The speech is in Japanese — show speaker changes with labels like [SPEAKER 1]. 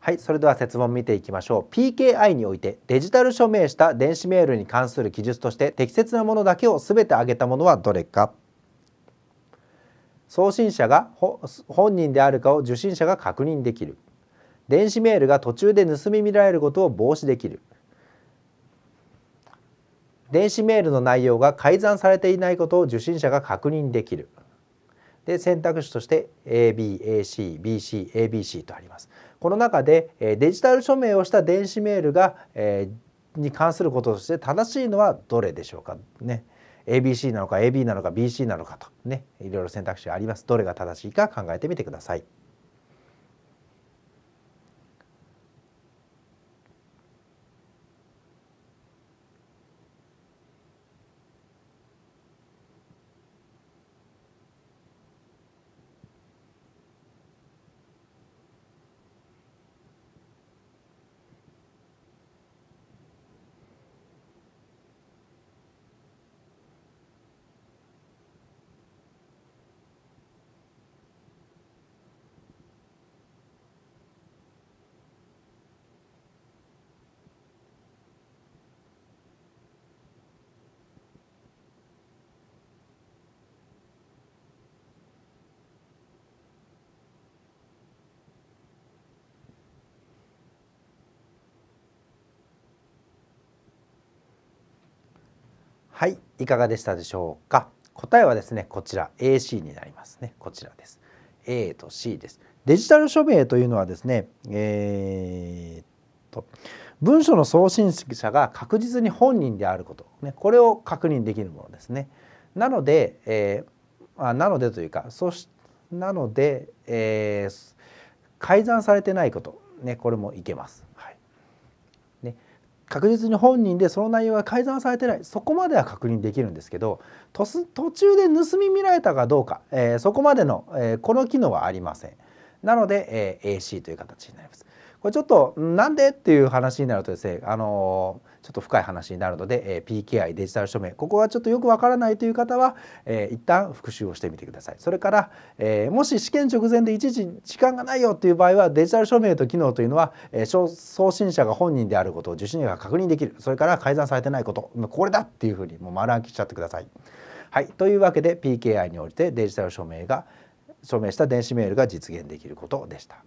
[SPEAKER 1] はい、それでは設問見ていきましょう。PKI においてデジタル署名した電子メールに関する記述として適切なものだけを全て挙げたものはどれか送信者が本人であるかを受信者が確認できる電子メールが途中で盗み見られることを防止できる電子メールの内容が改ざんされていないことを受信者が確認できるで選択肢として ABACBCABC とあります。この中でデジタル署名をした電子メールが、えー、に関することとして正しいのはどれでしょうかね。ABC なのか AB なのか BC なのかとねいろいろ選択肢があります。どれが正しいか考えてみてください。はいいかがでしたでしょうか答えはですねこちら AC になりますねこちらです A と C ですデジタル署名というのはですねえー、っと文書の送信者が確実に本人であること、ね、これを確認できるものですね。なので、えー、あなのでというかそしなので、えー、改ざんされてないこと、ね、これもいけます。確実に本人でその内容が改ざんされてないそこまでは確認できるんですけど途中で盗み見られたかどうか、えー、そこまでの、えー、この機能はありません。なので、えー、AC という形になります。これちょっとなんでっていう話になるとですね、あのー、ちょっと深い話になるので、えー、PKI デジタル署名ここはちょっとよくわからないという方は、えー、一旦復習をしてみてくださいそれから、えー、もし試験直前で一時時間がないよっていう場合はデジタル署名と機能というのは、えー、送信者が本人であることを受信者が確認できるそれから改ざんされてないことこれだっていうふうにもう丸暗記しちゃってください。はいというわけで PKI においてデジタル署名が署名した電子メールが実現できることでした。